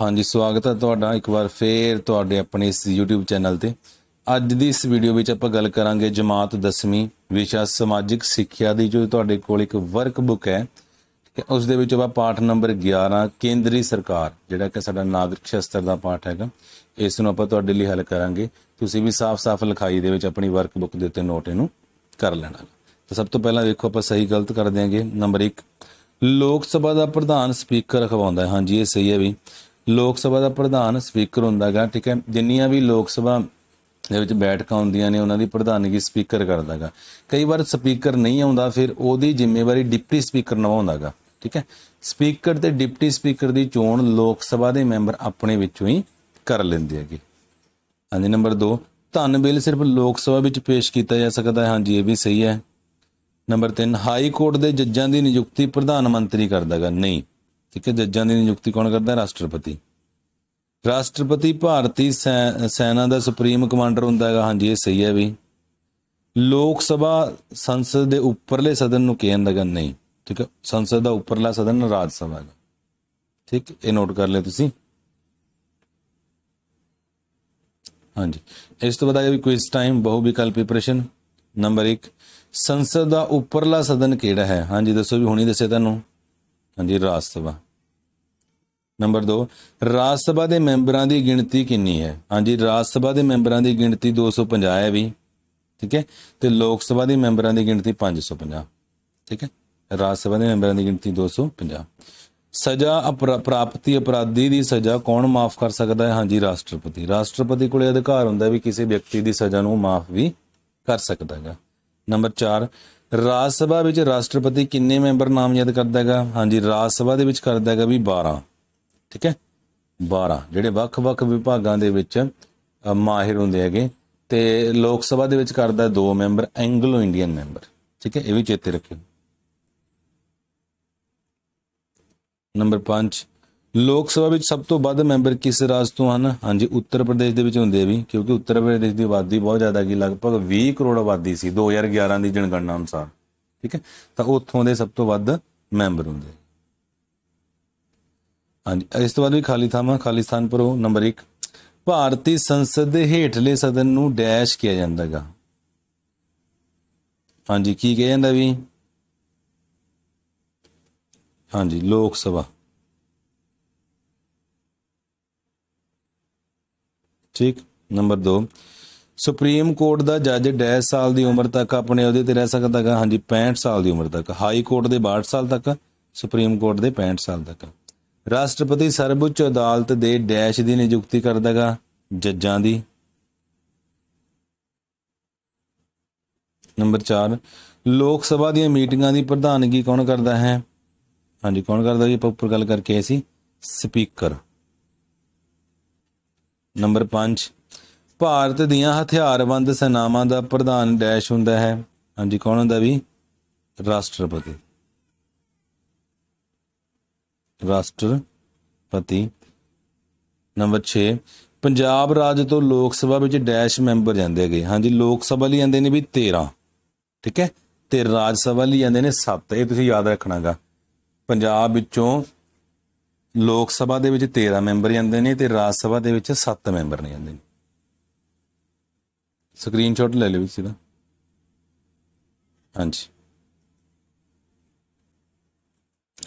ਹਾਂਜੀ ਸਵਾਗਤ ਹੈ ਤੁਹਾਡਾ ਇੱਕ ਵਾਰ ਫੇਰ ਤੁਹਾਡੇ ਆਪਣੇ ਇਸ YouTube ਚੈਨਲ ਤੇ ਅੱਜ ਦੀ ਇਸ ਵੀਡੀਓ ਵਿੱਚ ਆਪਾਂ ਗੱਲ ਕਰਾਂਗੇ ਜਮਾਤ 10ਵੀਂ ਵਿਸ਼ਾ ਸਮਾਜਿਕ ਸਿੱਖਿਆ ਦੀ ਜੋ ਤੁਹਾਡੇ ਕੋਲ ਇੱਕ ਵਰਕਬੁੱਕ ਹੈ ਉਸ ਦੇ ਵਿੱਚ ਆਪਾਂ ਪਾਠ ਨੰਬਰ 11 ਕੇਂਦਰੀ ਸਰਕਾਰ ਜਿਹੜਾ ਕਿ ਸਾਡਾ ਨਾਗਰਿਕ ਸ਼ਾਸਤਰ ਦਾ ਪਾਠ ਹੈਗਾ ਇਸ ਨੂੰ ਆਪਾਂ ਤੁਹਾਡੇ ਲਈ ਹੱਲ ਕਰਾਂਗੇ ਤੁਸੀਂ ਵੀ ਸਾਫ਼-ਸਾਫ਼ ਲਿਖਾਈ ਦੇ ਵਿੱਚ ਆਪਣੀ ਵਰਕਬੁੱਕ ਦੇ ਉੱਤੇ ਨੋਟ ਇਹਨੂੰ ਕਰ ਲੈਣਾ ਤਾਂ ਸਭ ਤੋਂ ਪਹਿਲਾਂ ਦੇਖੋ ਆਪਾਂ ਸਹੀ ਗਲਤ ਕਰ ਦਿਆਂਗੇ ਨੰਬਰ 1 ਲੋਕ ਸਭਾ ਦਾ ਪ੍ਰਧਾਨ ਸਪੀਕਰ ਖਵਾਉਂਦਾ ਹੈ ਹਾਂਜੀ ਇਹ ਸਹੀ ਹੈ ਵੀ ਲੋਕ ਸਭਾ ਦਾ ਪ੍ਰਧਾਨ ਸਪੀਕਰ ਹੁੰਦਾਗਾ ਠੀਕ ਹੈ ਜਿੰਨੀਆਂ ਵੀ ਲੋਕ ਸਭਾ ਦੇ ਵਿੱਚ ਬੈਠਕਾਂ ਹੁੰਦੀਆਂ ਨੇ ਉਹਨਾਂ ਦੀ ਪ੍ਰਧਾਨਗੀ ਸਪੀਕਰ ਕਰਦਾਗਾ ਕਈ ਵਾਰ ਸਪੀਕਰ ਨਹੀਂ ਆਉਂਦਾ ਫਿਰ ਉਹਦੀ ਜ਼ਿੰਮੇਵਾਰੀ ਡਿਪਟੀ ਸਪੀਕਰ ਹੈਗਾ ਠੀਕ ਹੈ ਸਪੀਕਰ ਤੇ ਡਿਪਟੀ ਸਪੀਕਰ ਦੀ ਚੋਣ ਲੋਕ ਸਭਾ ਦੇ ਮੈਂਬਰ ਆਪਣੇ ਵਿੱਚੋਂ ਹੀ ਕਰ ਲੈਂਦੇ ਹੈਗੇ ਹਾਂਜੀ ਨੰਬਰ 2 ਧਨ ਬਿੱਲ ਸਿਰਫ ਲੋਕ ਸਭਾ ਵਿੱਚ ਪੇਸ਼ ਕੀਤਾ ਜਾ ਸਕਦਾ ਹੈ ਹਾਂਜੀ ਇਹ ਵੀ ਸਹੀ ਹੈ ਨੰਬਰ 3 ਹਾਈ ਕੋਰਟ ਦੇ ਜੱਜਾਂ ਦੀ ਨਿਯੁਕਤੀ ਪ੍ਰਧਾਨ ਮੰਤਰੀ ਕਰਦਾਗਾ ਨਹੀਂ ਠੀਕ ਹੈ ਜੱਜਾਂ ਦੀ ਨਿਯੁਕਤੀ ਕੌਣ ਕਰਦਾ ਹੈ ਰਾਸ਼ਟਰਪਤੀ ਰਾਸ਼ਟਰਪਤੀ ਭਾਰਤੀ ਸੈਨਾ ਦਾ ਸੁਪਰੀਮ ਕਮਾਂਡਰ ਹੁੰਦਾ ਹੈਗਾ ਹਾਂਜੀ ਇਹ ਸਹੀ ਹੈ ਵੀ ਲੋਕ ਸਭਾ ਸੰਸਦ ਦੇ ਉੱਪਰਲੇ ਸਦਨ ਨੂੰ ਕਹਿੰਦਾ ਗਾ ਨਹੀਂ ਠੀਕ ਹੈ ਸੰਸਦ ਦਾ ਉੱਪਰਲਾ ਸਦਨ ਰਾਜ ਸਭਾ ਹੈ ਠੀਕ ਇਹ ਨੋਟ ਕਰ ਲਿਓ ਤੁਸੀਂ ਹਾਂਜੀ ਇਸ ਤੋਂ ਬਾਅਦ ਆਇਆ ਵੀ ਕੁਇਜ਼ ਟਾਈਮ ਬਹੁ ਵਿਕਲਪੀ ਪ੍ਰਸ਼ਨ ਨੰਬਰ 1 ਸੰਸਦ ਦਾ ਉੱਪਰਲਾ ਸਦਨ ਕਿਹੜਾ ਹੈ ਹਾਂਜੀ ਦੱਸੋ ਵੀ ਹੁਣੀ ਦੱਸਿਆ ਤੁਹਾਨੂੰ ਹਾਂਜੀ ਰਾਜ ਸਭਾ ਨੰਬਰ 2 ਰਾਜ ਸਭਾ ਦੇ ਮੈਂਬਰਾਂ ਦੀ ਗਿਣਤੀ ਕਿੰਨੀ ਹੈ ਹਾਂਜੀ ਰਾਜ ਸਭਾ ਦੇ ਮੈਂਬਰਾਂ ਦੀ ਗਿਣਤੀ 250 ਹੈ ਵੀ ਠੀਕ ਹੈ ਤੇ ਲੋਕ ਸਭਾ ਦੇ ਮੈਂਬਰਾਂ ਦੀ ਗਿਣਤੀ 550 ਠੀਕ ਹੈ ਰਾਜ ਸਭਾ ਦੇ ਮੈਂਬਰਾਂ ਦੀ ਗਿਣਤੀ 250 ਸਜ਼ਾ ਪ੍ਰਾਪਤੀ ਅਪਰਾਧੀ ਦੀ ਸਜ਼ਾ ਕੌਣ ਮਾਫ ਕਰ ਸਕਦਾ ਹੈ ਹਾਂਜੀ ਰਾਸ਼ਟਰਪਤੀ ਰਾਸ਼ਟਰਪਤੀ ਕੋਲੇ ਅਧਿਕਾਰ ਹੁੰਦਾ ਵੀ ਕਿਸੇ ਵਿਅਕਤੀ ਦੀ ਸਜ਼ਾ ਨੂੰ ਮਾਫ ਵੀ ਕਰ ਸਕਦਾ ਹੈਗਾ ਨੰਬਰ 4 ਰਾਜ ਸਭਾ ਵਿੱਚ ਰਾਸ਼ਟਰਪਤੀ ਕਿੰਨੇ ਮੈਂਬਰ ਨਾਮਜ਼ਦ ਕਰਦਾ ਹੈਗਾ ਹਾਂਜੀ ਰਾਜ ਸਭਾ ਦੇ ਵਿੱਚ ਕਰਦਾ ਹੈਗਾ ਵੀ 12 ਠੀਕ ਹੈ 12 ਜਿਹੜੇ ਵੱਖ-ਵੱਖ ਵਿਭਾਗਾਂ ਦੇ ਵਿੱਚ ਮਾਹਿਰ ਹੁੰਦੇ ਹੈਗੇ ਤੇ ਲੋਕ ਸਭਾ ਦੇ ਵਿੱਚ ਕਰਦਾ ਦੋ ਮੈਂਬਰ ਐਂਗਲੋ ਇੰਡੀਅਨ ਮੈਂਬਰ ਠੀਕ ਹੈ ਇਹ ਵੀ ਚੇਤੇ ਰੱਖਿਓ ਨੰਬਰ 5 ਲੋਕ ਸਭਾ ਵਿੱਚ ਸਭ ਤੋਂ ਵੱਧ ਮੈਂਬਰ ਕਿਸ ਰਾਜ ਤੋਂ ਹਨ ਹਾਂਜੀ ਉੱਤਰ ਪ੍ਰਦੇਸ਼ ਦੇ ਵਿੱਚ ਹੁੰਦੇ ਵੀ ਕਿਉਂਕਿ ਉੱਤਰ ਪ੍ਰਦੇਸ਼ ਦੀ ਆਬਾਦੀ ਬਹੁਤ ਜ਼ਿਆਦਾ ਕੀ ਲਗਭਗ 20 ਕਰੋੜ ਆਬਾਦੀ ਸੀ 2011 ਦੀ ਜਨਗਣਨਾ ਅਨੁਸਾਰ ਠੀਕ ਹੈ ਤਾਂ ਉੱਥੋਂ ਦੇ ਸਭ ਤੋਂ ਵੱਧ ਮੈਂਬਰ ਹੁੰਦੇ ਹਾਂਜੀ ਇਸ ਤੋਂ ਬਾਅਦ ਵੀ ਖਾਲੀ ਥਾਵਾਂ ਖਾਲਿਸਤਾਨ ਪਰੋ ਨੰਬਰ 1 ਭਾਰਤੀ ਸੰਸਦ ਦੇ ਹੇਠਲੇ ਸਦਨ ਨੂੰ ਡੈਸ਼ ਕਿਹਾ ਜਾਂਦਾ ਹੈਗਾ ਹਾਂਜੀ ਕੀ ਕਿਹਾ ਜਾਂਦਾ ਵੀ ਹਾਂਜੀ ਲੋਕ ਸਭਾ ਠੀਕ ਨੰਬਰ 2 ਸੁਪਰੀਮ ਕੋਰਟ ਦਾ ਜੱਜ ਡੈਸ ਸਾਲ ਦੀ ਉਮਰ ਤੱਕ ਆਪਣੇ ਅਹੁਦੇ ਤੇ ਰਹਿ ਸਕਦਾਗਾ ਹਾਂਜੀ 65 ਸਾਲ ਦੀ ਉਮਰ ਤੱਕ ਹਾਈ ਕੋਰਟ ਦੇ 62 ਸਾਲ ਤੱਕ ਸੁਪਰੀਮ ਕੋਰਟ ਦੇ 65 ਸਾਲ ਤੱਕ ਰਾਸ਼ਟਰਪਤੀ ਸਰਵਉੱਚ ਅਦਾਲਤ ਦੇ ਡੈਸ਼ ਦੀ ਨਿਯੁਕਤੀ ਕਰਦਾਗਾ ਜੱਜਾਂ ਦੀ ਨੰਬਰ 4 ਲੋਕ ਸਭਾ ਦੀਆਂ ਮੀਟਿੰਗਾਂ ਦੀ ਪ੍ਰਧਾਨਗੀ ਕੌਣ ਕਰਦਾ ਹੈ ਹਾਂਜੀ ਕੌਣ ਕਰਦਾ ਜੀ ਆਪਾਂ ਉੱਪਰ ਗੱਲ ਕਰਕੇ ਸੀ ਸਪੀਕਰ ਨੰਬਰ 5 ਭਾਰਤ ਦੀਆਂ ਹਥਿਆਰਬੰਦ ਸੈਨਾਵਾਂ ਦਾ ਪ੍ਰਧਾਨ ਡੈਸ਼ ਹੁੰਦਾ ਹੈ ਹਾਂਜੀ ਕੌਣ ਹੁੰਦਾ ਵੀ ਰਾਸ਼ਟਰਪਤੀ ਰਾਸ਼ਟਰਪਤੀ ਨੰਬਰ 6 ਪੰਜਾਬ ਰਾਜ ਤੋਂ ਲੋਕ ਸਭਾ ਵਿੱਚ ਡੈਸ਼ ਮੈਂਬਰ ਜਾਂਦੇ ਗਏ ਹਾਂਜੀ ਲੋਕ ਸਭਾ ਲਈ ਜਾਂਦੇ ਨੇ ਵੀ 13 ਠੀਕ ਹੈ ਤੇ ਰਾਜ ਸਭਾ ਲਈ ਜਾਂਦੇ ਨੇ 7 ਇਹ ਤੁਸੀਂ ਯਾਦ ਰੱਖਣਾਗਾ ਪੰਜਾਬ ਵਿੱਚੋਂ ਲੋਕ ਸਭਾ ਦੇ ਵਿੱਚ 13 ਮੈਂਬਰ ਜਾਂਦੇ ਨੇ ਤੇ ਰਾਜ ਸਭਾ ਦੇ ਵਿੱਚ 7 ਮੈਂਬਰ ਨੇ ਜਾਂਦੇ ਨੇ ਸਕਰੀਨਸ਼ਾਟ ਲੈ ਲਿਓ ਸਿੱਧਾ ਹਾਂਜੀ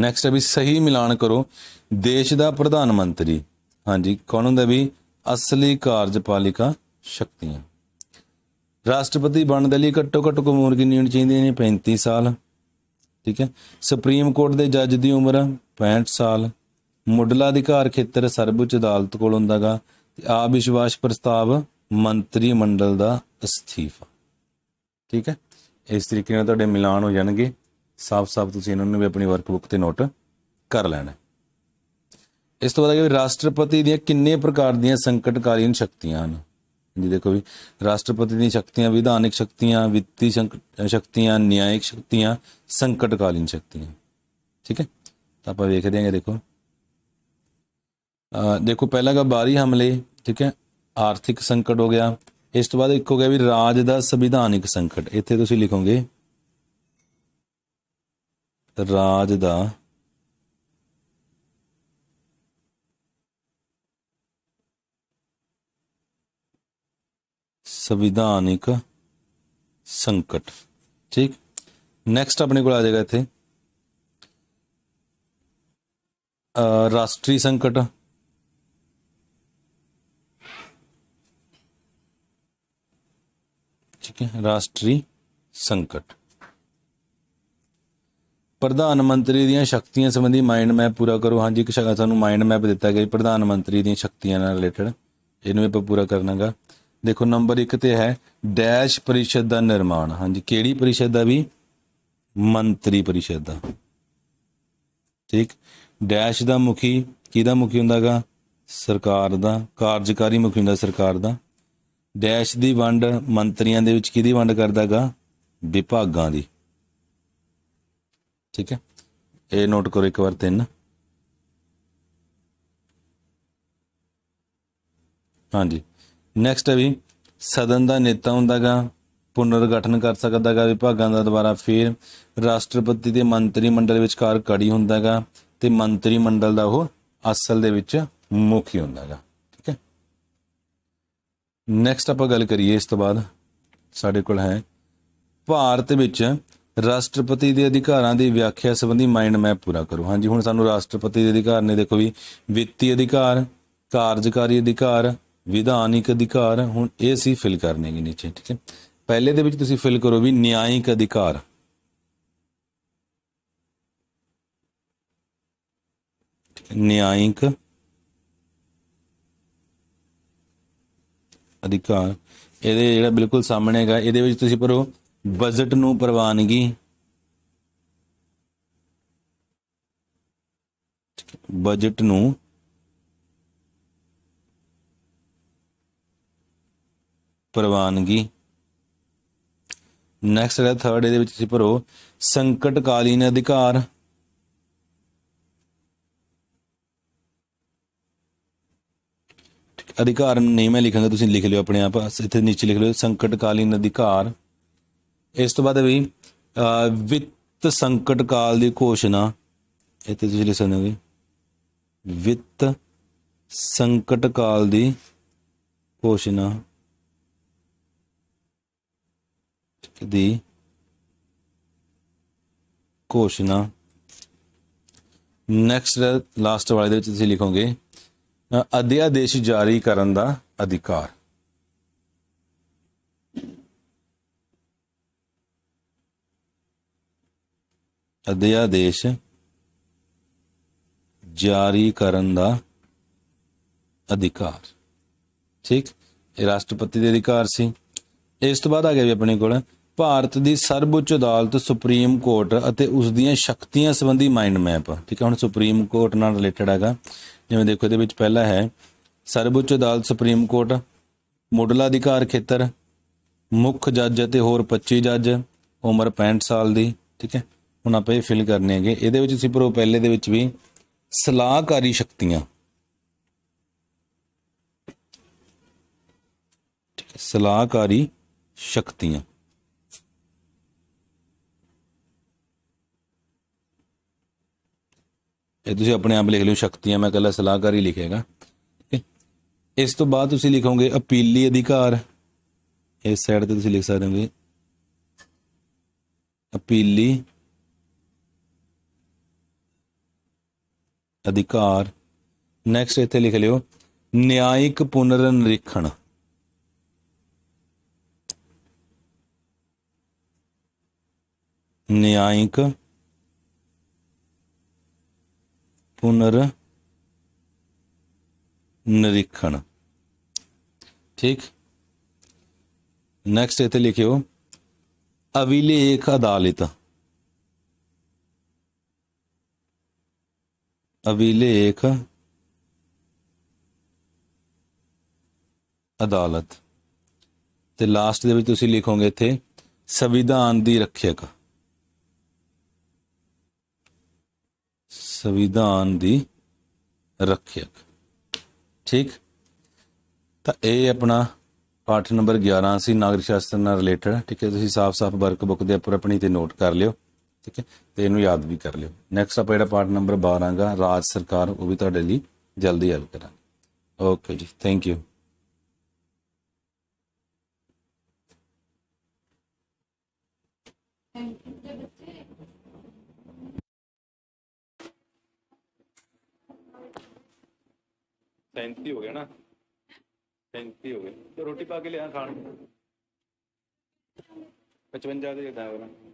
ਨੈਕਸਟ ਹੈ ਵੀ ਸਹੀ ਮਿਲਾਨ ਕਰੋ ਦੇਸ਼ ਦਾ ਪ੍ਰਧਾਨ ਮੰਤਰੀ ਹਾਂਜੀ ਕੌਣ ਹੁੰਦਾ ਵੀ ਅਸਲੀ ਕਾਰਜਪਾਲਿਕਾ ਸ਼ਕਤੀਆਂ ਰਾਸ਼ਟਰਪਤੀ ਬਣਨ ਦੇ ਲਈ ਘੱਟੋ ਘੱਟ ਉਮਰ ਕਿੰਨੀ ਹੋਣੀ ਚਾਹੀਦੀ ਹੈ 35 ਸਾਲ ਠੀਕ ਹੈ ਸੁਪਰੀਮ ਕੋਰਟ ਦੇ ਜੱਜ ਦੀ ਉਮਰ 65 ਸਾਲ ਮੁੱਢਲਾ ਅਧਿਕਾਰ ਖੇਤਰ ਸਰਵਉੱਚ ਅਦਾਲਤ ਕੋਲ ਹੁੰਦਾਗਾ ਤੇ ਆ ਵਿਸ਼ਵਾਸ ਪ੍ਰਸਤਾਵ ਮੰਤਰੀ ਮੰਡਲ ਦਾ ਅਸਤੀਫਾ ਠੀਕ ਹੈ ਇਸ ਤਰੀਕੇ ਨਾਲ ਤੁਹਾਡੇ ਮਿਲਾਨ ਹੋ ਜਾਣਗੇ ਸਾਫ਼-ਸਾਫ਼ ਤੁਸੀਂ ਇਹਨਾਂ ਨੂੰ ਵੀ ਆਪਣੀ ਵਰਕਬੁੱਕ ਤੇ ਨੋਟ ਕਰ ਲੈਣਾ ਇਸ ਤੋਂ ਬਾਅਦ ਇਹ ਵੀ ਰਾਸ਼ਟਰਪਤੀ ਦੀਆਂ ਕਿੰਨੇ ਪ੍ਰਕਾਰ ਦੀਆਂ ਸੰਕਟਕਾਲੀਨ ਸ਼ਕਤੀਆਂ ਹਨ ਜੀ ਦੇਖੋ ਵੀ ਰਾਸ਼ਟਰਪਤੀ ਦੀਆਂ ਸ਼ਕਤੀਆਂ ਵਿਧਾਨਿਕ ਸ਼ਕਤੀਆਂ ਵਿੱਤੀ ਸ਼ਕਤੀਆਂ ਨਿਆਇਕ ਸ਼ਕਤੀਆਂ ਸੰਕਟਕਾਲੀਨ ਸ਼ਕਤੀਆਂ ਠੀਕ ਹੈ ਤਾਂ ਆਪਾਂ ਵੇਖਦੇ ਇਹ ਦੇਖੋ ਦੇਖੋ ਪਹਿਲਾ ਗਾ ਬਾਰੀ ਹਮਲੇ ਠੀਕ ਹੈ ਆਰਥਿਕ ਸੰਕਟ ਹੋ ਗਿਆ ਇਸ ਤੋਂ ਬਾਅਦ ਇੱਕ ਹੋ ਗਿਆ ਵੀ ਰਾਜ ਦਾ ਸੰਵਿਧਾਨਿਕ ਸੰਕਟ ਇੱਥੇ ਤੁਸੀਂ ਲਿਖੋਗੇ ਰਾਜ ਦਾ संविधानिक संकट ठीक नेक्स्ट अपने को आ जाएगा इतने राष्ट्रीय संकट ठीक है राष्ट्रीय संकट ਪ੍ਰਧਾਨ ਮੰਤਰੀ ਦੀਆਂ ਸ਼ਕਤੀਆਂ ਸੰਬੰਧੀ ਮਾਈਂਡ ਮੈਪ ਪੂਰਾ ਕਰੋ ਹਾਂਜੀ ਇੱਕ ਸ਼ਕਾ ਸਾਨੂੰ ਮਾਈਂਡ ਮੈਪ ਦਿੱਤਾ ਗਿਆ ਪ੍ਰਧਾਨ ਮੰਤਰੀ ਦੀਆਂ ਸ਼ਕਤੀਆਂ ਨਾਲ ਰਿਲੇਟਡ ਇਹਨੂੰ ਆਪਾਂ ਪੂਰਾ ਕਰਨਾਗਾ ਦੇਖੋ ਨੰਬਰ 1 ਤੇ ਹੈ ਡੈਸ਼ ਪਰਿਸ਼ਦ ਦਾ ਨਿਰਮਾਣ ਹਾਂਜੀ ਕਿਹੜੀ ਪਰਿਸ਼ਦ ਦਾ ਵੀ ਮੰਤਰੀ ਪਰਿਸ਼ਦ ਦਾ ਠੀਕ ਡੈਸ਼ ਦਾ ਮੁਖੀ ਕਿਹਦਾ ਮੁਖੀ ਹੁੰਦਾਗਾ ਸਰਕਾਰ ਦਾ ਕਾਰਜਕਾਰੀ ਮੁਖੀ ਹੁੰਦਾ ਸਰਕਾਰ ਦਾ ਡੈਸ਼ ਦੀ ਵੰਡ ਮੰਤਰੀਆਂ ਦੇ ਵਿੱਚ ਕਿਹਦੀ ਵੰਡ ਕਰਦਾਗਾ ਵਿਭਾਗਾਂ ਦੀ ਠੀਕ ਹੈ ਇਹ ਨੋਟ ਕਰੋ ਇੱਕ ਵਾਰ ਤਿੰਨ ਹਾਂਜੀ ਨੈਕਸਟ ਹੈ ਵੀ ਸਦਨ ਦਾ ਨੇਤਾ ਹੁੰਦਾਗਾ ਪੁਨਰਗਠਨ ਕਰ ਸਕਦਾਗਾ ਵਿਭਾਗਾਂ ਦਾ ਦੁਬਾਰਾ ਫੇਰ ਰਾਸ਼ਟਰਪਤੀ ਦੇ ਮੰਤਰੀ ਮੰਡਲ ਵਿਚਕਾਰ ਕੜੀ ਹੁੰਦਾਗਾ ਤੇ ਮੰਤਰੀ ਮੰਡਲ ਦਾ ਉਹ ਅਸਲ ਦੇ ਵਿੱਚ ਮੁਖੀ ਹੁੰਦਾਗਾ ਠੀਕ ਹੈ ਨੈਕਸਟ ਆਪਾਂ ਗੱਲ ਕਰੀਏ ਇਸ ਤੋਂ ਬਾਅਦ ਸਾਡੇ ਕੋਲ ਹੈ ਭਾਰਤ ਵਿੱਚ ਰਾਸ਼ਟਰਪਤੀ ਦੇ ਅਧਿਕਾਰਾਂ ਦੀ ਵਿਆਖਿਆ ਸੰਬੰਧੀ ਮਾਈਂਡ ਮੈਪ ਪੂਰਾ ਕਰੋ ਹਾਂਜੀ ਹੁਣ ਸਾਨੂੰ ਰਾਸ਼ਟਰਪਤੀ ਦੇ ਅਧਿਕਾਰ ਨੇ ਦੇਖੋ ਵੀ ਵਿੱਤੀ ਅਧਿਕਾਰ ਕਾਰਜਕਾਰੀ ਅਧਿਕਾਰ ਵਿਧਾਨਿਕ ਅਧਿਕਾਰ ਹੁਣ ਇਹ ਸੀ ਫਿਲ ਕਰਨੇ ਨੇ ਨੀਚੇ ਠੀਕ ਹੈ ਪਹਿਲੇ ਦੇ ਵਿੱਚ ਤੁਸੀਂ ਫਿਲ ਕਰੋ ਵੀ ਨਿਆਇਕ ਅਧਿਕਾਰ ਨਿਆਇਕ ਅਧਿਕਾਰ ਇਹਦੇ ਜਿਹੜਾ ਬਿਲਕੁਲ ਸਾਹਮਣੇ ਹੈਗਾ ਇਹਦੇ ਵਿੱਚ ਤੁਸੀਂ ਪਰੋ ਬਜਟ ਨੂੰ ਪ੍ਰਵਾਨਗੀ ਬਜਟ ਨੂੰ ਪ੍ਰਵਾਨਗੀ ਨੈਕਸਟ ਹੈ ਥਰਡ ਇਹਦੇ ਵਿੱਚ ਤੁਸੀਂ ਭਰੋ ਸੰਕਟਕਾਲੀਨ ਅਧਿਕਾਰ ਅਧਿਕਾਰ ਨਹੀਂ ਮੈਂ ਲਿਖਾਂਗਾ ਤੁਸੀਂ ਲਿਖ ਲਿਓ ਆਪਣੇ ਆਪ ਇੱਥੇ ਨੀਚੇ ਲਿਖ ਲਿਓ ਸੰਕਟਕਾਲੀਨ ਅਧਿਕਾਰ ਇਸ ਤੋਂ ਬਾਅਦ ਵੀ ਵਿੱਤ ਸੰਕਟ ਕਾਲ ਦੀ ਘੋਸ਼ਣਾ ਇੱਥੇ ਤੁਸੀਂ ਲਿਖਣਗੇ ਵਿੱਤ ਸੰਕਟ ਕਾਲ ਦੀ ਘੋਸ਼ਣਾ ਦੀ ਘੋਸ਼ਣਾ ਨੈਕਸਟ ਲਾਸਟ ਵਾਲੇ ਦੇ ਵਿੱਚ ਤੁਸੀਂ ਲਿਖੋਗੇ ਅਧਿਆਦੇਸ਼ ਜਾਰੀ ਕਰਨ ਦਾ ਅਧਿਕਾਰ ਅਧਿਆਦੇਸ਼ ਜਾਰੀ ਕਰਨ ਦਾ ਅਧਿਕਾਰ ਠੀਕ ਇਹ ਰਾਸ਼ਟਰਪਤੀ ਦੇ ਅਧਿਕਾਰ ਸੀ ਇਸ ਤੋਂ ਬਾਅਦ ਆ ਗਿਆ ਵੀ ਆਪਣੇ ਕੋਲ ਭਾਰਤ ਦੀ ਸਰਵਉੱਚ ਅਦਾਲਤ ਸੁਪਰੀਮ ਕੋਰਟ ਅਤੇ ਉਸ ਦੀਆਂ ਸ਼ਕਤੀਆਂ ਸੰਬੰਧੀ ਮਾਈਂਡ ਮੈਪ ਠੀਕ ਹੈ ਹੁਣ ਸੁਪਰੀਮ ਕੋਰਟ ਨਾਲ ਰਿਲੇਟਡ ਹੈਗਾ ਜਿਵੇਂ ਦੇਖੋ ਇਹਦੇ ਵਿੱਚ ਪਹਿਲਾ ਹੈ ਸਰਵਉੱਚ ਅਦਾਲਤ ਸੁਪਰੀਮ ਕੋਰਟ ਮੋਢਲਾ ਅਧਿਕਾਰ ਖੇਤਰ ਮੁੱਖ ਜੱਜ ਅਤੇ ਹੋਰ 25 ਜੱਜ ਉਮਰ 65 ਸਾਲ ਦੀ ਠੀਕ ਹੈ ਹੁਣ ਆਪਾਂ ਇਹ ਫਿਲ ਕਰਨੇ ਹੈਗੇ ਇਹਦੇ ਵਿੱਚ ਸੀ ਪਰੋ ਪਹਿਲੇ ਦੇ ਵਿੱਚ ਵੀ ਸਲਾਹਕਾਰੀ ਸ਼ਕਤੀਆਂ ਸਲਾਹਕਾਰੀ ਸ਼ਕਤੀਆਂ ਇਹ ਤੁਸੀਂ ਆਪਣੇ ਆਪ ਲਿਖ ਲਿਓ ਸ਼ਕਤੀਆਂ ਮੈਂ ਕੱਲਾ ਸਲਾਹਕਾਰੀ ਲਿਖੇਗਾ ਇਸ ਤੋਂ ਬਾਅਦ ਤੁਸੀਂ ਲਿਖੋਗੇ ਅਪੀਲੀ ਅਧਿਕਾਰ ਇਸ ਸਾਈਡ ਤੇ ਤੁਸੀਂ ਲਿਖ ਸਕਦੇ ਹੋਗੇ ਅਪੀਲੀ ਅਧਿਕਾਰ ਨੈਕਸਟ ਇੱਥੇ ਲਿਖ ਲਿਓ ਨਿਆਇਕ ਪੁਨਰ ਨਿਰੀਖਣ ਨਿਆਇਕ पुनर निरीक्षण ठीक नेक्स्ट इतने लिखियो अभिलेख अदालत ਅਭਿਲੇਖ ਅਦਾਲਤ ਤੇ ਲਾਸਟ ਦੇ ਵਿੱਚ ਤੁਸੀਂ ਲਿਖੋਗੇ ਇੱਥੇ ਸੰਵਿਧਾਨ ਦੀ ਰੱਖਿਅਕ ਸੰਵਿਧਾਨ ਦੀ ਰੱਖਿਅਕ ਠੀਕ ਤਾਂ ਇਹ ਆਪਣਾ ਪਾਠ ਨੰਬਰ 11 ਸੀ ਨਾਗਰਿਕ ਸ਼ਾਸਤਰ ਨਾਲ ਰਿਲੇਟਡ ਠੀਕ ਹੈ ਤੁਸੀਂ ਸਾਫ਼-ਸਾਫ਼ ਵਰਕਬੁੱਕ ਦੇ ਉੱਪਰ ਆਪਣੀ ਤੇ ਨੋਟ ਕਰ ਲਿਓ ਠੀਕ ਹੈ ਤੇ ਇਹਨੂੰ ਯਾਦ ਵੀ ਕਰ ਲਿਓ ਨੈਕਸਟ ਆਪਾਂ ਜਿਹੜਾ ਪਾਰਟ ਨੰਬਰ 12 ਗਾ ਰਾਜ ਸਰਕਾਰ ਉਹ ਵੀ ਤੁਹਾਡੇ ਲਈ ਜਲਦੀ ਹੱਲ ਕਰਾਂਗੇ ਓਕੇ ਜੀ ਥੈਂਕ ਯੂ ਸੈਂਤੀ ਹੋ ਗਿਆ ਨਾ ਸੈਂਤੀ ਹੋ ਗਿਆ ਰੋਟੀ ਪਾ ਕੇ ਲਿਆ ਖਾਣ 55 ਦੇ ਦਾ ਹੋਣਾ